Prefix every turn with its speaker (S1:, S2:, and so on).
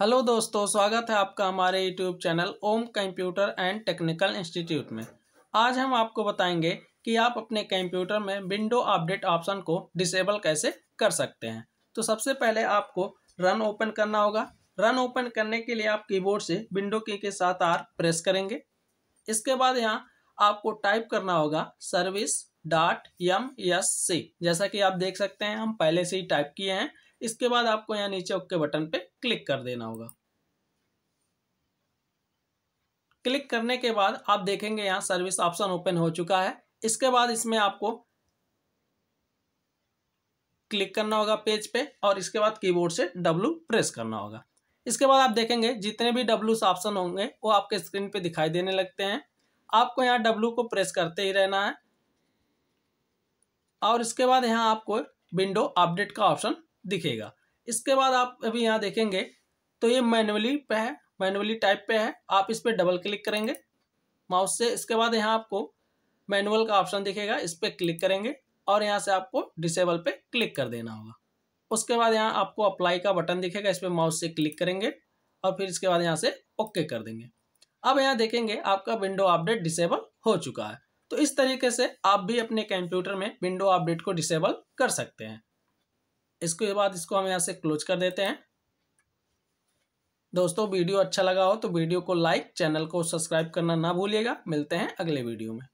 S1: hello दोस्तों स्वागत है आपका हमारे YouTube channel Om computer and technical institute में आज हम आपको बताएंगे कि आप अपने कंप्यूटर में विंडो अपडेट ऑप्शन को डिसेबल कैसे कर सकते हैं तो सबसे पहले आपको रन ओपन करना होगा रन ओपन करने के लिए आप कीबोर्ड से विंडो की के साथ आर प्रेस करेंगे इसके बाद यहाँ आपको टाइप करना होगा service dot M S C जैसा कि आप देख सकते हैं हम पहले से ही टाइप किए हैं इसके बाद आपको यहाँ नीचे ओके बटन पे क्लिक कर देना होगा क्लिक करने के बाद आप देखेंगे यहाँ सर्विस ऑप्शन ओपन हो चुका है इसके बाद इसमें आपको क्लिक करना होगा पेज पे और इसके बाद कीबोर्ड से डब्लू प्रेस करना होगा इसके बाद आप देखेंगे जितने भी डब्लू ऑप्शन होंगे वो आपके स्क्रीन पे दिखाई देने लगते हैं आपको यहाँ डब्लू को प्रेस करते ही रहना है और इसके बाद यहाँ आपको विंडो अपडेट का ऑप्शन दिखेगा इसके बाद आप अभी यहाँ देखेंगे तो ये मैनुअली पे है मैनुअली टाइप पे है आप इस पर डबल क्लिक करेंगे माउस से इसके बाद यहाँ आपको मैनुअल का ऑप्शन दिखेगा इस पर क्लिक करेंगे और यहाँ से आपको डिसेबल पे क्लिक कर देना होगा उसके बाद यहाँ आपको अप्लाई का बटन दिखेगा इस पर माउस से क्लिक करेंगे और फिर इसके बाद यहाँ से ओके कर देंगे अब यहाँ देखेंगे आपका विंडो अपडेट डिसेबल हो चुका है तो इस तरीके से आप भी अपने कंप्यूटर में विंडो अपडेट को डिसेबल कर सकते हैं इसके बाद इसको हम यहाँ से क्लोज कर देते हैं दोस्तों वीडियो अच्छा लगा हो तो वीडियो को लाइक चैनल को सब्सक्राइब करना ना भूलिएगा मिलते हैं अगले वीडियो में